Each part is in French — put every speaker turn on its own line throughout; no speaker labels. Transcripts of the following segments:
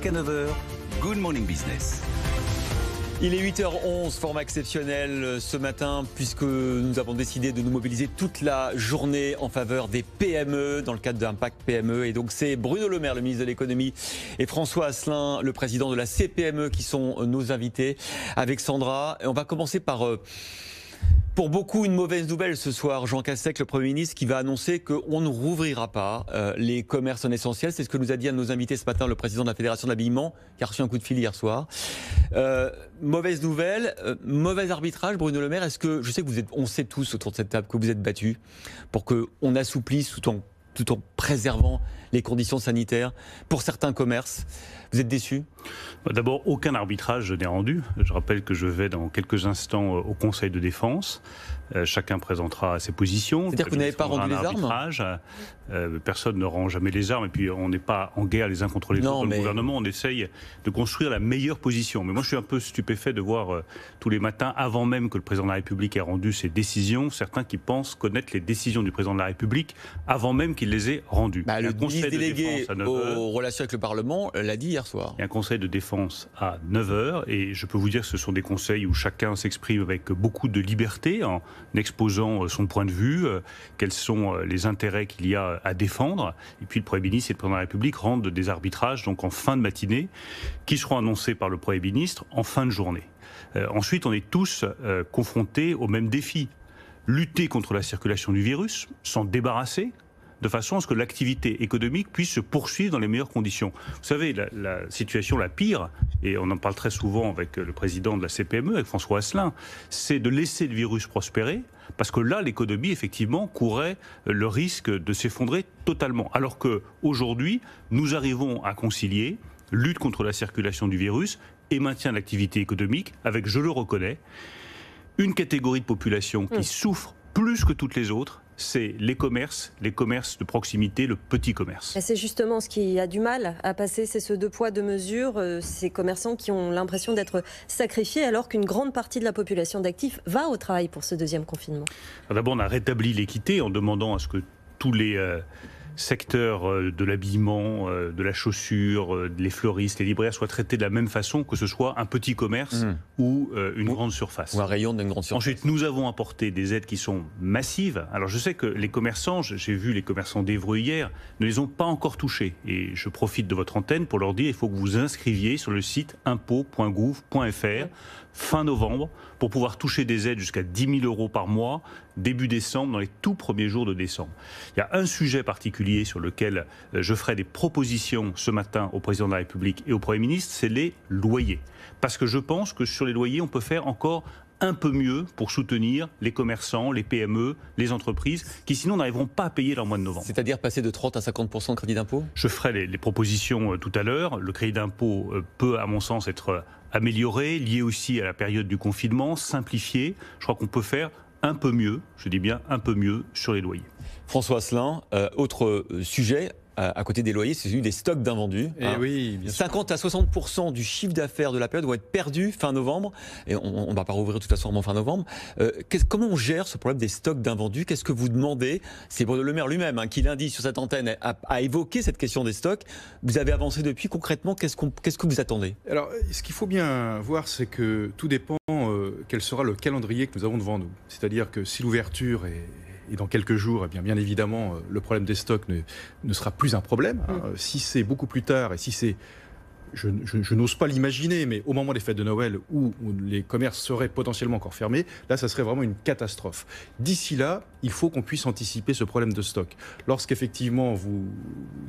9h. Good morning business. Il est 8h11, format exceptionnel euh, ce matin, puisque nous avons décidé de nous mobiliser toute la journée en faveur des PME dans le cadre d'un pacte PME. Et donc c'est Bruno Le Maire, le ministre de l'économie, et François Asselin, le président de la CPME, qui sont nos invités avec Sandra. Et on va commencer par... Euh, pour beaucoup, une mauvaise nouvelle ce soir. Jean Castex, le Premier ministre, qui va annoncer qu'on ne rouvrira pas euh, les commerces en essentiel. C'est ce que nous a dit à nos invités ce matin le président de la Fédération d'habillement, qui a reçu un coup de fil hier soir. Euh, mauvaise nouvelle, euh, mauvais arbitrage, Bruno Le Maire. Est-ce que, je sais que vous êtes, on sait tous autour de cette table que vous êtes battus pour qu'on assouplisse, tout en tout en préservant les conditions sanitaires pour certains commerces. Vous êtes déçu bah, D'abord, aucun arbitrage n'est rendu.
Je rappelle que je vais dans quelques instants euh, au Conseil de défense. Euh, chacun présentera ses positions. C'est-à-dire que vous n'avez pas rendu les armes euh, Personne ne rend jamais les armes. Et puis, on n'est pas en guerre les uns contre les autres. Mais... Le gouvernement, on essaye de construire la meilleure position. Mais moi, je suis un peu stupéfait de voir euh, tous les matins, avant même que le président de la République ait rendu ses décisions, certains qui pensent connaître les décisions du président de la République avant même qu'il les ait rendues. Bah, le de délégué aux
relations avec le Parlement l'a dit hier
soir. Il y a un conseil de défense à 9h. Et je peux vous dire que ce sont des conseils où chacun s'exprime avec beaucoup de liberté. En, exposant euh, son point de vue, euh, quels sont euh, les intérêts qu'il y a à défendre. Et puis le Premier ministre et le Président de la République rendent des arbitrages donc en fin de matinée, qui seront annoncés par le Premier ministre en fin de journée. ensuite, on est tous confrontés au même défi. Lutter contre la circulation du virus, s'en débarrasser, de façon à ce que l'activité économique puisse se poursuivre dans les meilleures conditions. Vous savez, la, situation la pire, et on en parle très souvent avec le président de la CPME, avec François Asselin, c'est de laisser le virus prospérer, parce que là, l'économie, effectivement, courait le risque de s'effondrer totalement. Alors que aujourd'hui, nous arrivons à concilier lutte contre la circulation du virus et maintien de l'activité économique, avec, je le reconnais, une catégorie de population qui mmh. souffre plus que toutes les autres c'est les commerces, les commerces de proximité, le petit commerce.
C'est justement ce qui a du mal à passer, c'est ce deux poids, deux mesures, euh, ces commerçants qui ont l'impression d'être sacrifiés alors qu'une grande partie de la population d'actifs va au travail pour ce deuxième confinement.
Ah, d'abord, on a rétabli l'équité en demandant à ce que tous les... Euh, secteur euh, de l'habillement, euh, de la chaussure, euh, les fleuristes, les libraires soient traités de la même façon, que ce soit un petit commerce hmm. ou une grande surface. Ou un rayon d'une grande surface. Ensuite, nous avons apporté des aides qui sont massives. Alors je sais que les commerçants, j'ai vu les commerçants d'Evreux hier, ne les ont pas encore touchés. Et je profite de votre antenne pour leur dire, il faut que vous inscriviez sur le site impôt.gouv.fr fin novembre pour pouvoir toucher des aides jusqu'à 10 000 euros par mois début décembre, dans les tout premiers jours de décembre. Il y a un sujet particulier sur lequel euh, je ferai des propositions ce matin au président de la République et au Premier ministre, c'est les loyers. Parce que je pense que sur les loyers, on peut faire encore un peu mieux pour soutenir les commerçants, les PME, les entreprises, qui sinon n'arriveront pas à payer leur mois de novembre. C'est-à-dire passer de 30 à 50 de crédit d'impôt Je ferai les, propositions euh, tout à l'heure. Le crédit d'impôt euh, peut, à mon sens, être Améliorer, lié aussi à la période du confinement, simplifier. Je crois qu'on peut faire un peu mieux, je dis bien un
peu mieux sur les loyers. François Asselin, euh, autre euh, sujet, à côté des loyers, c'est celui des stocks d'invendus. Eh hein. oui, 50 à 60 du chiffre d'affaires de la période vont être perdus fin novembre, et on ne va pas rouvrir de toute façon en fin novembre. Euh, comment on gère ce problème des stocks d'invendus Qu'est-ce que vous demandez C'est Le Maire lui-même hein, qui, lundi, sur cette antenne, a, évoqué cette question des stocks. Vous avez avancé depuis. Concrètement, qu'est-ce Qu'est-ce que vous attendez
Alors, ce qu'il faut bien voir, c'est que tout dépend euh, quel sera le calendrier que nous avons devant nous. C'est-à-dire que si l'ouverture est et dans quelques jours, eh bien, bien évidemment, euh, le problème des stocks ne, sera plus un problème. Hein. Mm. Si c'est beaucoup plus tard et si c'est je, n'ose pas l'imaginer, mais au moment des fêtes de Noël où, les commerces seraient potentiellement encore fermés, là, ça serait vraiment une catastrophe. D'ici là, il faut qu'on puisse anticiper ce problème de stock. Lorsqu'effectivement vous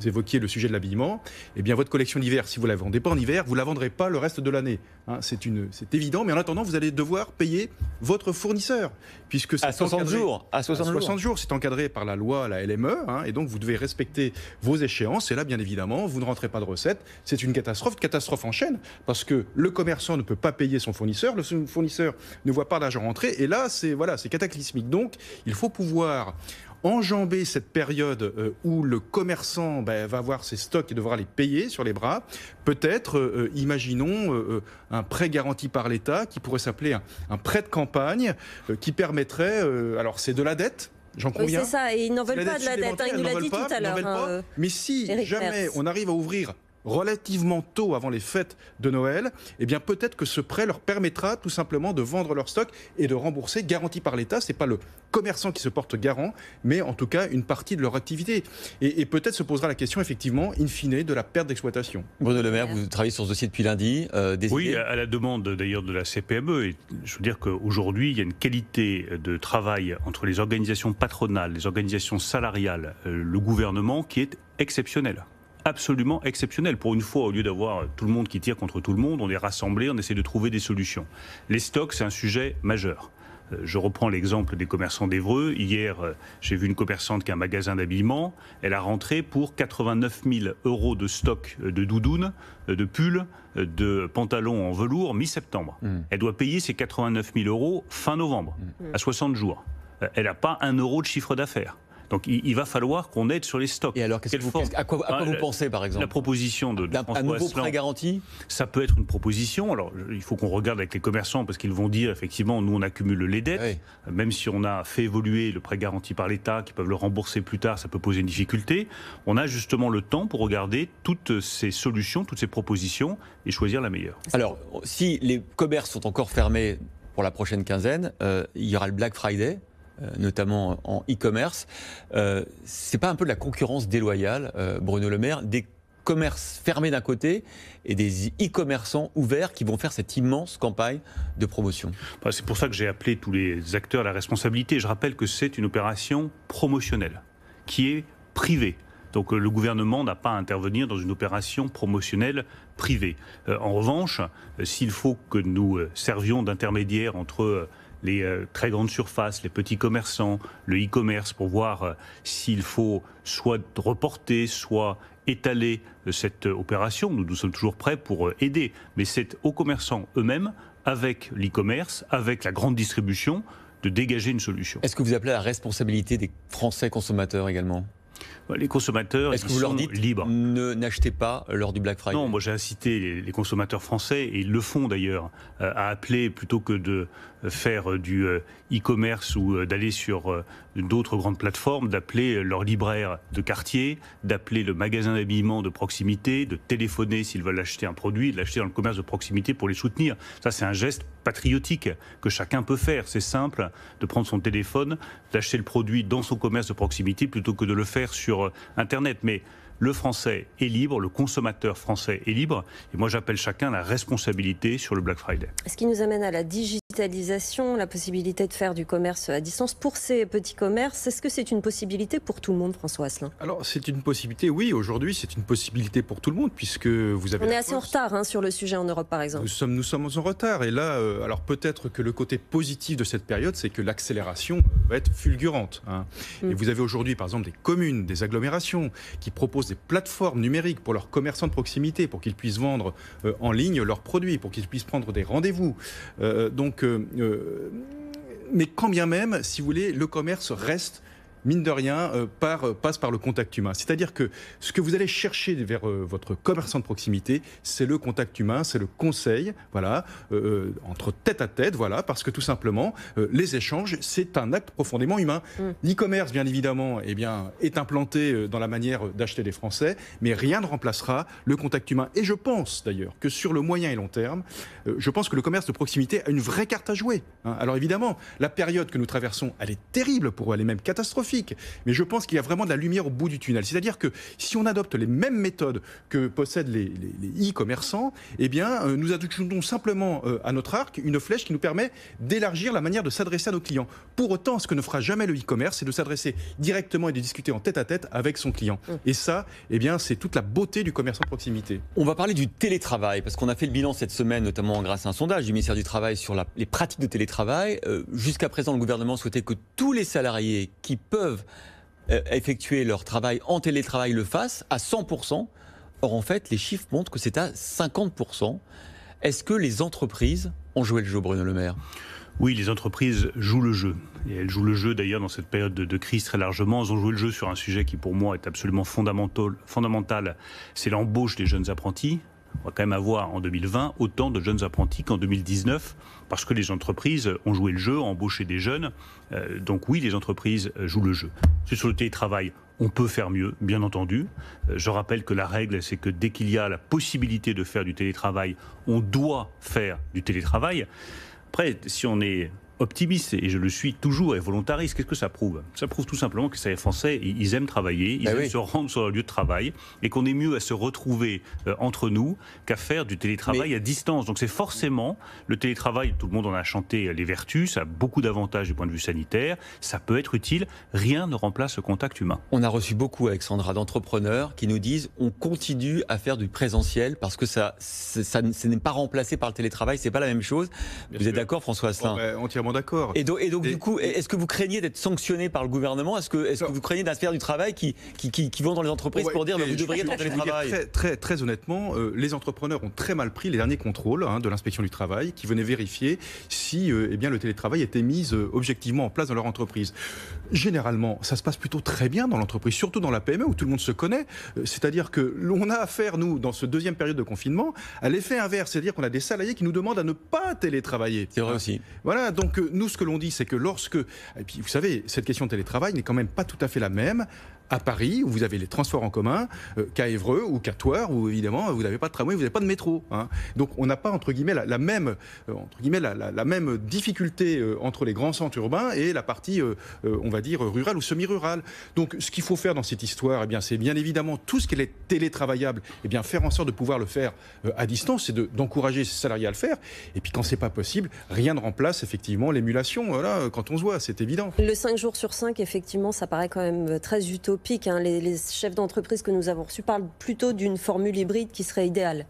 évoquiez le sujet de l'habillement, eh bien votre collection d'hiver, si vous la vendez pas en hiver, vous la vendrez pas le reste de l'année. Hein, c'est une, c'est évident, mais en attendant, vous allez devoir payer votre fournisseur puisque à 60 jours, à 60, jours, c'est encadré par la loi, la LME, hein, et donc vous devez respecter vos échéances. Et là, bien évidemment, vous ne rentrez pas de recettes. C'est une catastrophe catastrophe en chaîne, parce que le commerçant ne peut pas payer son fournisseur, le fournisseur ne voit pas d'argent rentrer, et là, c'est voilà, c'est cataclysmique. Donc, il faut pouvoir enjamber cette période euh, où le commerçant ben, va avoir ses stocks et devra les payer sur les bras, peut-être, euh, euh, imaginons, un prêt garanti par l'État qui pourrait s'appeler un, prêt de campagne qui permettrait, alors c'est de la dette, J'en conviens. c'est ça, et ils n'en veulent pas de la dette, hein, il nous l'a dit tout à l'heure. Hein, mais si jamais on arrive à ouvrir relativement tôt avant les fêtes de Noël, eh bien peut-être que ce prêt leur permettra tout simplement de vendre leur stock et de rembourser, garanti par l'État. Ce n'est pas le commerçant qui se porte garant, mais en tout cas une partie de leur activité. Et, peut-être se posera la question effectivement, in fine, de la perte d'exploitation.
Bruno Le Maire, vous travaillez sur ce dossier depuis lundi. Euh, oui, à la demande d'ailleurs
de la CPME. je veux dire qu'aujourd'hui, il y a une qualité de travail entre les organisations patronales, les organisations salariales, euh, le gouvernement qui est exceptionnelle absolument exceptionnel. Pour une fois, au lieu d'avoir tout le monde qui tire contre tout le monde, on est rassemblés, on essaie de trouver des solutions. Les stocks, c'est un sujet majeur. Euh, je reprends l'exemple des commerçants d'Evreux. Hier, euh, j'ai vu une commerçante qui a un magasin d'habillement. Elle a rentré pour 89 000 euros de stock euh, de doudounes, de pulls, de pantalons en velours mi-septembre. Hmm. Elle doit payer ses 89 000 euros fin novembre, hmm. à 60 jours. Elle n'a pas un euro de chiffre d'affaires. Donc il, va falloir qu'on aide sur les stocks. Et alors, que vous, à quoi, ah, vous pensez, par exemple La proposition de, de un, un nouveau prêt garanti Ça peut être une proposition. Alors, il faut qu'on regarde avec les commerçants parce qu'ils vont dire, effectivement, nous, on accumule les dettes. Même si on a fait évoluer le prêt garanti par l'État, qui peuvent le rembourser plus tard, ça peut poser une difficulté. On a justement le temps pour regarder
toutes ces solutions, toutes ces propositions et choisir la meilleure. Alors, si les commerces sont encore fermés pour la prochaine quinzaine, euh, il y aura le Black Friday. Euh, notamment en e-commerce. Euh, c'est pas un peu de la concurrence déloyale, euh, Bruno Le Maire, des commerces fermés d'un côté et des e-commerçants ouverts qui vont faire cette immense campagne de promotion. Bah, c'est pour ça que j'ai appelé tous les acteurs à la responsabilité. Je rappelle que c'est une
opération promotionnelle qui est privée. Donc le gouvernement n'a pas à intervenir dans une opération promotionnelle privée. en revanche, s'il faut que nous servions d'intermédiaire entre les euh, très grandes surfaces, les petits commerçants, le e-commerce, pour voir euh, s'il faut soit reporter, soit étaler euh, cette opération. Nous, nous sommes toujours prêts pour aider. Mais c'est aux commerçants eux-mêmes, avec l'e-commerce, avec la grande distribution, de dégager une solution.
Est-ce que vous appelez à la responsabilité des Français consommateurs également
bah, les consommateurs
Est-ce que vous leur dites libres. Ne
n'achetez pas lors du Black Friday. Non, moi j'ai incité les, consommateurs français et ils le font d'ailleurs à appeler plutôt que de faire euh, du euh, e-commerce ou euh, d'aller sur d'autres grandes plateformes, d'appeler leur libraire de quartier, d'appeler le magasin d'habillement de proximité, de téléphoner s'ils veulent acheter un produit, de l'acheter dans le commerce de proximité pour les soutenir. Ça, c'est un geste patriotique que chacun peut faire. C'est simple de prendre son téléphone, d'acheter le produit dans son commerce de proximité plutôt que de le faire sur Internet. Mais le français est libre, le consommateur français est libre. Et moi, j'appelle chacun la responsabilité sur le Black Friday.
Ce qui nous amène à la digitalisation la possibilité de faire du commerce à distance pour ces petits commerces, est-ce que c'est une possibilité pour tout le monde, François Asselin
Alors, c'est une possibilité, oui, aujourd'hui, c'est une possibilité pour tout le monde, puisque vous avez. On est assez en
retard hein, sur le sujet en Europe, par exemple.
Nous sommes, nous sommes en retard. Et là, euh, alors peut-être que le côté positif de cette période, c'est que l'accélération va être fulgurante. Hein. Et mm. vous avez aujourd'hui, par exemple, des communes, des agglomérations qui proposent des plateformes numériques pour leurs commerçants de proximité, pour qu'ils puissent vendre euh, en ligne leurs produits, pour qu'ils puissent prendre des rendez-vous. Euh, donc, euh, mais quand bien même, si vous voulez, le commerce reste mine de rien, euh, par, euh, passe par le contact humain. C'est-à-dire que ce que vous allez chercher vers euh, votre commerçant de proximité, c'est le contact humain, c'est le conseil, voilà, entre tête à tête, voilà, parce que tout simplement, les échanges, c'est un acte profondément humain. Mm. L'e-commerce, bien évidemment, eh bien, est implanté dans la manière d'acheter des Français, mais rien ne remplacera le contact humain. Et je pense d'ailleurs que sur le moyen et long terme, je pense que le commerce de proximité a une vraie carte à jouer. Hein. Alors évidemment, la période que nous traversons, elle est terrible pour les elle est même catastrophique mais je pense qu'il y a vraiment de la lumière au bout du tunnel. C'est-à-dire que si on adopte les mêmes méthodes que possèdent les, e-commerçants, eh bien, euh, nous ajoutons simplement euh, à notre arc une flèche qui nous permet d'élargir la manière de s'adresser à nos clients. Pour autant, ce que ne fera jamais le e-commerce, c'est de s'adresser directement et de discuter en tête-à-tête avec son client. Mmh. Et ça, eh bien, c'est toute la beauté du commerce en proximité.
On va parler du télétravail, parce qu'on a fait le bilan cette semaine, notamment grâce à un sondage du ministère du Travail sur les pratiques de télétravail. Euh, jusqu'à présent, le gouvernement souhaitait que tous les salariés qui peuvent euh, effectuer leur travail en télétravail le fassent à 100%. Or, en fait, les chiffres montrent que c'est à 50%. Est-ce que les entreprises ont joué le jeu, Bruno Le Maire oui, les entreprises jouent le jeu. Et elles jouent le jeu d'ailleurs dans cette période
de, crise très largement. Elles ont joué le jeu sur un sujet qui pour moi est absolument fondamental. fondamental c'est l'embauche des jeunes apprentis. On va quand même avoir en 2020 autant de jeunes apprentis qu'en 2019 parce que les entreprises ont joué le jeu, ont embauché des jeunes. Euh, donc oui, les entreprises jouent le jeu. Sur le télétravail, on peut faire mieux, bien entendu. Euh, je rappelle que la règle, c'est que dès qu'il y a la possibilité de faire du télétravail, on doit faire du télétravail. Après, si on est optimiste, et je le suis toujours, et volontariste. Qu'est-ce que ça prouve Ça prouve tout simplement que les Français, ils aiment travailler, ils ben aiment se rendre sur leur lieu de travail, et qu'on est mieux à se retrouver euh, entre nous qu'à faire du télétravail à distance. Donc c'est forcément le télétravail, tout le monde en a chanté les vertus, ça a beaucoup d'avantages du point de vue sanitaire, ça peut être utile,
rien ne remplace le contact humain. On a reçu beaucoup, Alexandra, d'entrepreneurs qui nous disent on continue à faire du présentiel parce que ça, ça, n'est pas remplacé par le télétravail, c'est pas la même chose. Vous êtes d'accord, François Asselin ben, Entièrement d'accord. Et, et, donc, du coup, est-ce que vous craignez d'être sanctionné par le gouvernement Est-ce que, est que, vous craignez d'inspecteurs du travail qui, qui, vont dans les entreprises pour dire que bah, vous devriez être en télétravail
très, très, honnêtement, euh, les entrepreneurs ont très mal pris les derniers contrôles hein, de l'inspection du travail qui venaient vérifier si euh, eh bien, le télétravail était mis euh, objectivement en place dans leur entreprise. Généralement, ça se passe plutôt très bien dans l'entreprise, surtout dans la PME où tout le monde se connaît. C'est-à-dire que l'on a affaire, nous, dans ce deuxième période de confinement, à l'effet inverse. C'est-à-dire qu'on a des salariés qui nous demandent à ne pas télétravailler. C'est vrai aussi. Voilà, donc nous, ce que l'on dit, c'est que lorsque, et puis vous savez, cette question de télétravail n'est quand même pas tout à fait la même à Paris, où vous avez les transports en commun, euh, qu'à Évreux ou qu'à Toire, où évidemment vous n'avez pas de tramway, vous n'avez pas de métro. Hein. Donc on n'a pas entre guillemets la, même euh, entre guillemets la, même difficulté euh, entre les grands centres urbains et la partie on va dire rurale ou semi-rurale. Donc ce qu'il faut faire dans cette histoire, et eh bien c'est bien évidemment tout ce qui est télétravaillable, et eh bien faire en sorte de pouvoir le faire à distance, et d'encourager ces ses salariés à le faire. Et puis quand c'est pas possible, rien ne remplace effectivement l'émulation. Voilà, quand on se voit, c'est évident.
Le 5 jours sur 5, effectivement, ça paraît quand même très utopique Hein. Les, chefs d'entreprise que nous avons reçus parlent plutôt d'une formule hybride qui serait idéale.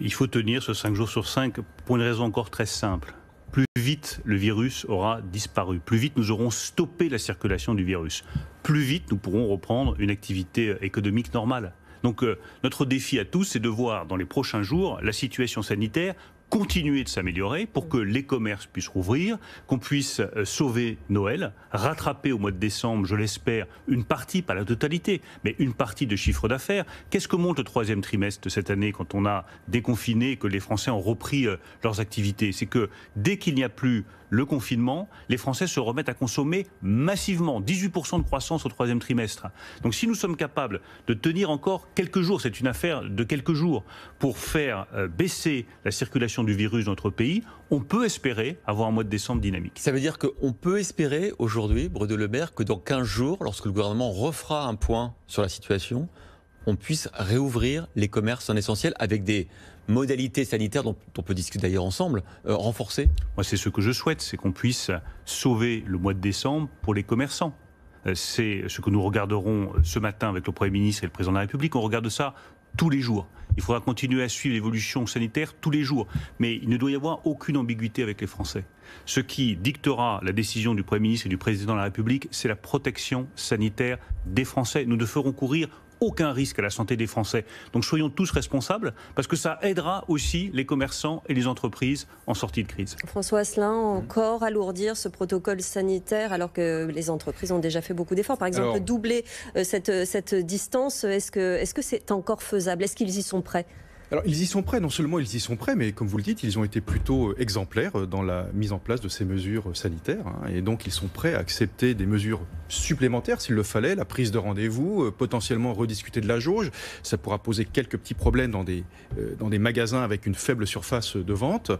Il faut tenir ce 5 jours sur 5 pour une raison encore très simple plus vite le virus aura disparu, plus vite nous aurons stoppé la circulation du virus, plus vite nous pourrons reprendre une activité économique normale. Donc euh, notre défi à tous, est de voir dans les prochains jours la situation sanitaire continuer de s'améliorer pour que les commerces puissent rouvrir, qu'on puisse euh, sauver Noël, rattraper au mois de décembre, je l'espère, une partie, pas la totalité, mais une partie de chiffre d'affaires. Qu'est-ce que monte le troisième trimestre de cette année quand on a déconfiné et que les Français ont repris euh, leurs activités C'est que dès qu'il n'y a plus le confinement, les Français se remettent à consommer massivement, 18% de croissance au troisième trimestre. Donc si nous sommes capables de tenir encore quelques jours, c'est une affaire de quelques jours, pour faire euh, baisser la circulation du virus dans notre pays,
on peut espérer avoir un mois de décembre dynamique. Ça veut dire qu'on peut espérer aujourd'hui, Bruno que dans 15 jours, lorsque le gouvernement refera un point sur la situation, on puisse réouvrir les commerces en essentiel avec des modalités sanitaires dont on peut discuter d'ailleurs ensemble, renforcée euh, renforcées Moi, c'est ce que je souhaite, c'est qu'on puisse sauver le mois de décembre pour les commerçants.
Euh, c'est ce que nous regarderons euh, ce matin avec le Premier ministre et le Président de la République. On regarde ça tous les jours. Il faudra continuer à suivre l'évolution sanitaire tous les jours. Mais il ne doit y avoir aucune ambiguïté avec les Français. Ce qui dictera la décision du Premier ministre et du Président de la République, c'est la protection sanitaire des Français. Nous ne ferons courir aucun risque à la santé des Français. Donc soyons tous responsables parce que ça aidera aussi les commerçants et les entreprises en sortie de crise.
François Asselin, encore alourdir ce protocole sanitaire alors que les entreprises ont déjà fait beaucoup d'efforts. Par exemple, doubler euh, cette, distance, est-ce que -ce c'est encore faisable Est-ce qu'ils y sont prêts
alors ils y sont prêts, non seulement ils y sont prêts, mais comme vous le dites, ils ont été plutôt euh, exemplaires euh, dans la mise en place de ces mesures euh, sanitaires, hein. et donc ils sont prêts à accepter des mesures supplémentaires s'il le fallait, la prise de rendez-vous, potentiellement rediscuter de la jauge, ça pourra poser quelques petits problèmes dans des, dans des magasins avec une faible surface de vente,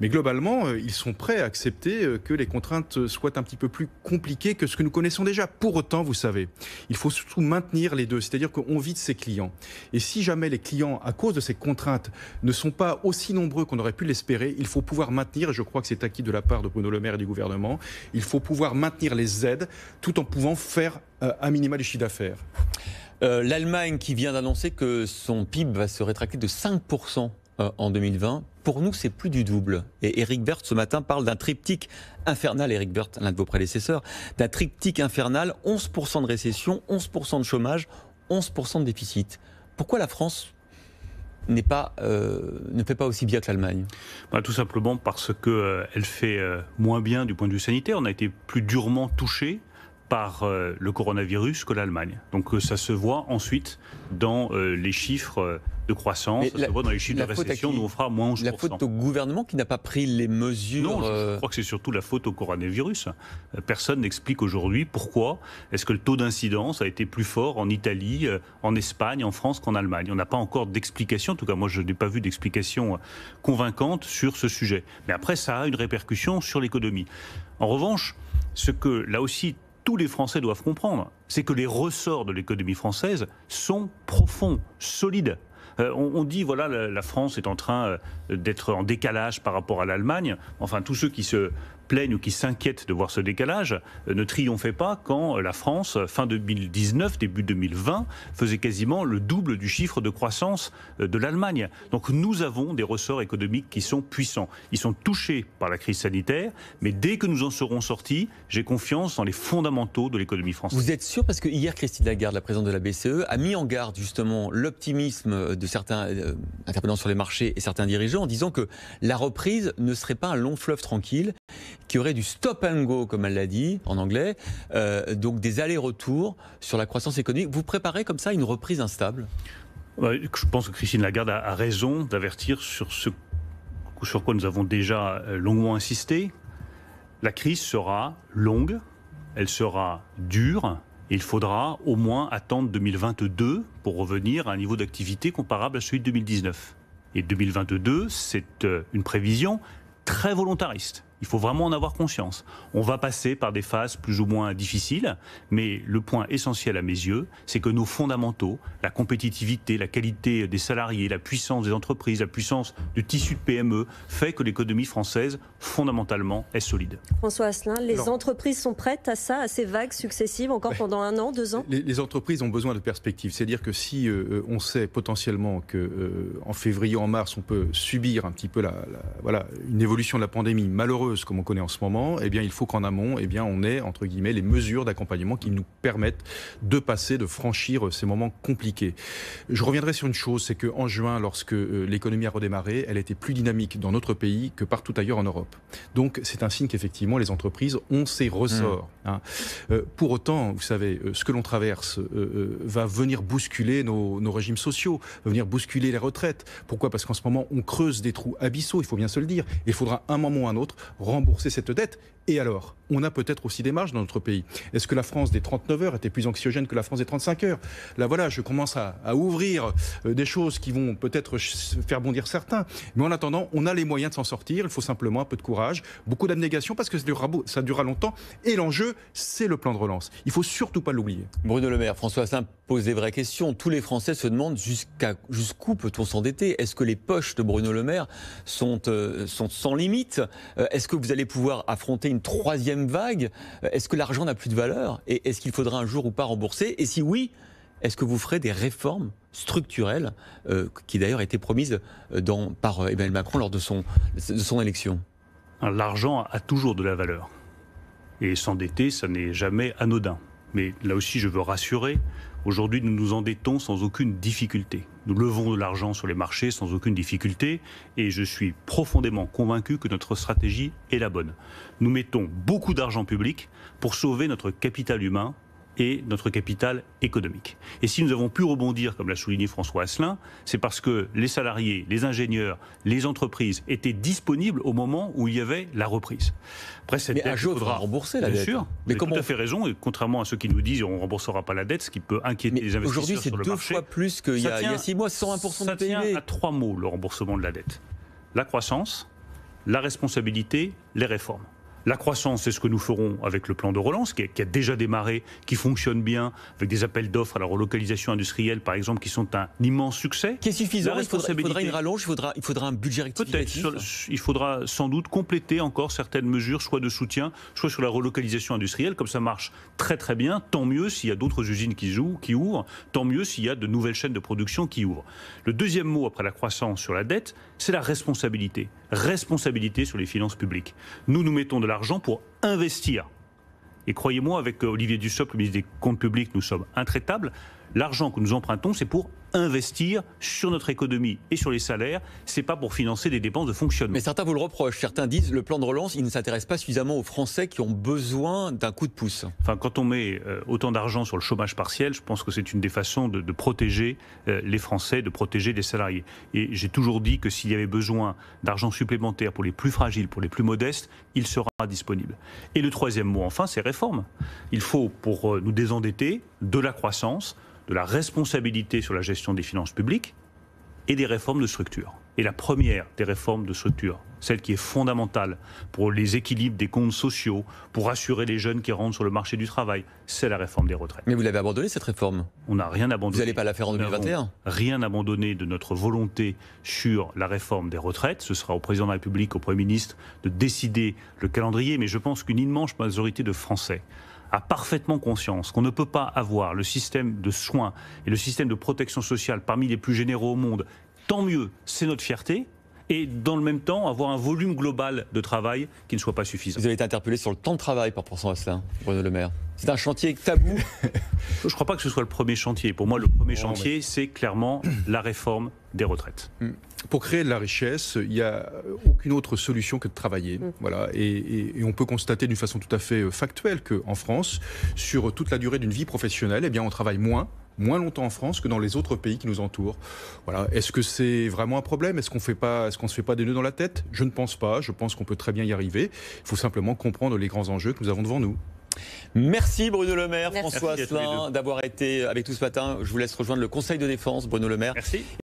mais globalement ils sont prêts à accepter que les contraintes soient un petit peu plus compliquées que ce que nous connaissons déjà. Pour autant, vous savez, il faut surtout maintenir les deux, c'est-à-dire qu'on vide ses clients, et si jamais les clients, à cause de ces contraintes, contraintes ne sont pas aussi nombreux qu'on aurait pu l'espérer, il faut pouvoir maintenir, et je crois que c'est acquis de la part de Bruno Le Maire et du gouvernement, il faut pouvoir maintenir les aides tout en pouvant faire euh, un minima du chiffre d'affaires. Euh, L'Allemagne qui vient d'annoncer que
son PIB va se rétracter de 5% euh, en 2020, pour nous c'est plus du double. Et Eric Berth, ce matin parle d'un triptyque infernal, Eric Berth, l'un de vos prédécesseurs, d'un triptyque infernal, 11% de récession, 11% de chômage, 11% de déficit. Pourquoi la France n'est pas, euh, ne fait pas aussi bien que l'Allemagne bah, Tout simplement parce
qu'elle euh, fait euh, moins bien du point de vue sanitaire. On a été plus durement touché par euh, le coronavirus que l'Allemagne. Donc euh, ça se voit ensuite dans euh, les chiffres de croissance, ça se voit dans les chiffres de récession, nous on fera moins 11%. La faute au gouvernement qui n'a pas pris les mesures... Non, je, je crois que c'est surtout la faute au coronavirus. Personne n'explique aujourd'hui pourquoi est-ce que le taux d'incidence a été plus fort en Italie, en Espagne, en France qu'en Allemagne. On n'a pas encore d'explication, en tout cas moi je n'ai pas vu d'explication convaincante sur ce sujet. Mais après ça a une répercussion sur l'économie. En revanche, ce que là aussi tous les Français doivent comprendre, c'est que les ressorts de l'économie française sont profonds, solides. Euh, on, dit, voilà, la, France est en train euh, d'être en décalage par rapport à l'Allemagne. Enfin, tous ceux qui se plaignent ou qui s'inquiètent de voir ce décalage euh, ne triomphait pas quand euh, la France, euh, fin 2019, début 2020, faisait quasiment le double du chiffre de croissance de l'Allemagne. Donc nous avons des ressorts économiques qui sont puissants. Ils sont touchés par la crise sanitaire, mais dès que nous en serons sortis, j'ai confiance dans les fondamentaux de
l'économie française. Vous êtes sûr Parce que hier, Christine Lagarde, la présidente de la BCE, a mis en garde justement l'optimisme de certains intervenants sur les marchés et certains dirigeants en disant que la reprise ne serait pas un long fleuve tranquille qui aurait du stop and go, comme elle l'a dit en anglais, euh, donc des allers-retours sur la croissance économique. Vous préparez comme ça une reprise instable bah,
Je pense que Christine Lagarde a raison d'avertir sur ce sur quoi nous avons déjà euh, longuement insisté. La crise sera longue, elle sera dure. Et il faudra au moins attendre 2022 pour revenir à un niveau d'activité comparable à celui de 2019. Et 2022, c'est euh, une prévision très volontariste. Il faut vraiment en avoir conscience. On va passer par des phases plus ou moins difficiles, mais le point essentiel à mes yeux, c'est que nos fondamentaux, la compétitivité, la qualité des salariés, la puissance des entreprises, la puissance du tissu de PME, fait que l'économie française,
fondamentalement, est solide.
François Asselin, les entreprises sont prêtes à ça, à ces vagues successives, encore pendant un an, deux ans
les, entreprises ont besoin de perspectives. C'est-à-dire que si euh, euh, on sait potentiellement qu'en euh, en février, en mars, on peut subir un petit peu la, voilà, une évolution de la pandémie, malheureusement, comme on connaît en ce moment, eh bien, il faut qu'en amont, eh bien, on ait, entre guillemets, les mesures d'accompagnement qui nous permettent de passer, de franchir euh, ces moments compliqués. Je reviendrai sur une chose, c'est qu'en juin, lorsque euh, l'économie a redémarré, elle était plus dynamique dans notre pays que partout ailleurs en Europe. Donc, c'est un signe qu'effectivement, les entreprises ont ces ressorts. Mmh. Hein. Euh, pour autant, vous savez, ce que l'on traverse va venir bousculer nos, nos régimes sociaux, va venir bousculer les retraites. Pourquoi Parce qu'en ce moment, on creuse des trous abyssaux, il faut bien se le dire. Il faudra un moment ou un autre rembourser cette dette. Et alors On a peut-être aussi des marges dans notre pays. Est-ce que la France des 39 heures était plus anxiogène que la France des 35 heures Là, voilà, je commence à, ouvrir euh, des choses qui vont peut-être faire bondir certains. Mais en attendant, on a les moyens de s'en sortir. Il faut simplement un peu de courage, beaucoup d'abnégation, parce que ça durera, ça durera longtemps. Et l'enjeu, c'est le plan de relance. Il faut surtout pas l'oublier. Bruno Le Maire, François Asselin pose des vraies questions. Tous les Français se demandent jusqu'à,
jusqu'où peut-on s'endetter Est-ce que les poches de Bruno Le Maire sont, euh, sont sans limite euh, Est-ce est-ce que vous allez pouvoir affronter une troisième vague Est-ce que l'argent n'a plus de valeur Et est-ce qu'il faudra un jour ou pas rembourser Et si oui, est-ce que vous ferez des réformes structurelles euh, qui d'ailleurs étaient promises euh, par euh, Emmanuel Macron lors de son élection
L'argent a toujours de la valeur. Et s'endetter, ça n'est jamais anodin. Mais là aussi, je veux rassurer, Aujourd'hui, nous nous endettons sans aucune difficulté. Nous levons de l'argent sur les marchés sans aucune difficulté et je suis profondément convaincu que notre stratégie est la bonne. Nous mettons beaucoup d'argent public pour sauver notre capital humain et notre capital économique. Et si nous avons pu rebondir, comme l'a souligné François Asselin, c'est parce que les salariés, les ingénieurs, les entreprises étaient disponibles au moment où il y avait la reprise. Après, cette dette, faudra rembourser la bien dette. sûr, mais vous comment... tout à fait raison. Et contrairement à ceux qui nous disent on ne remboursera pas la dette, ce qui peut inquiéter les investisseurs aujourd'hui, c'est deux fois plus qu'il y, a six mois, 101% de PIB. Ça tient à trois mots le remboursement de la dette la croissance, la responsabilité, les réformes. La croissance, c'est ce que nous ferons avec le plan de relance qui a, déjà démarré, qui fonctionne bien, avec des appels d'offres à la relocalisation industrielle, par exemple, qui sont un immense succès.
Qui est suffisant il faudra, il faudra, une rallonge, il faudra, un budget rectificatif Peut-être.
Il faudra sans doute compléter encore certaines mesures, soit de soutien, soit sur la relocalisation industrielle. Comme ça marche très très bien, tant mieux s'il y a d'autres usines qui, jouent, qui ouvrent, tant mieux s'il y a de nouvelles chaînes de production qui ouvrent. Le deuxième mot après la croissance sur la dette, c'est la responsabilité. Responsabilité sur les finances publiques. Nous nous mettons de la l'argent pour investir. Et croyez-moi, avec euh, Olivier Dussopt, le ministre des Comptes publics, nous sommes intraitables. L'argent que nous empruntons, c'est pour investir sur notre économie et sur les salaires, c'est pas pour financer des dépenses de fonctionnement. Mais certains vous le reprochent, certains disent le plan de relance, il ne s'intéresse pas suffisamment aux Français qui ont besoin d'un coup de pouce. Enfin, quand on met euh, autant d'argent sur le chômage partiel, je pense que c'est une des façons de, de, protéger euh, les Français, de protéger les salariés. Et j'ai toujours dit que s'il y avait besoin d'argent supplémentaire pour les plus fragiles, pour les plus modestes, il sera disponible. Et le troisième mot, enfin, c'est réforme. Il faut, pour euh, nous désendetter, de la croissance, de la responsabilité sur la gestion des finances publiques et des réformes de structure. Et la première des réformes de structure, celle qui est fondamentale pour les équilibres des comptes sociaux, pour assurer les jeunes qui rentrent sur le marché du travail, c'est la réforme des retraites. Mais vous l'avez abandonnée cette réforme On n'a rien abandonné. Vous n'allez pas la faire en 2021 Rien abandonné de notre volonté sur la réforme des retraites. Ce sera au président de la République, au Premier ministre de décider le calendrier. Mais je pense qu'une immense majorité de Français a parfaitement conscience qu'on ne peut pas avoir le système de soins et le système de protection sociale parmi les plus généraux au monde, tant mieux, c'est notre fierté, et dans le même temps avoir un volume global de travail qui ne soit pas suffisant. Vous avez été interpellé sur le temps de travail par pourcent à cela, Bruno Le Maire. C'est un chantier tabou Je ne crois pas que ce soit le premier chantier. Pour moi, le premier chantier, c'est clairement la réforme
des retraites. Mm. Pour créer de la richesse, il n'y a aucune autre solution que de travailler. Mm. Voilà. Et, on peut constater d'une façon tout à fait euh, factuelle qu'en France, sur toute la durée d'une vie professionnelle, eh bien, on travaille moins moins longtemps en France que dans les autres pays qui nous entourent. Voilà. Est-ce que c'est vraiment un problème Est-ce qu'on ne se fait pas des nœuds dans la tête Je ne pense pas. Je pense qu'on peut très bien y arriver. Il faut simplement comprendre les grands enjeux que nous avons devant nous. Merci Bruno Le Maire,
François Asselin d'avoir été avec nous ce matin. Je vous laisse rejoindre le Conseil de défense, Bruno Le Maire. Merci.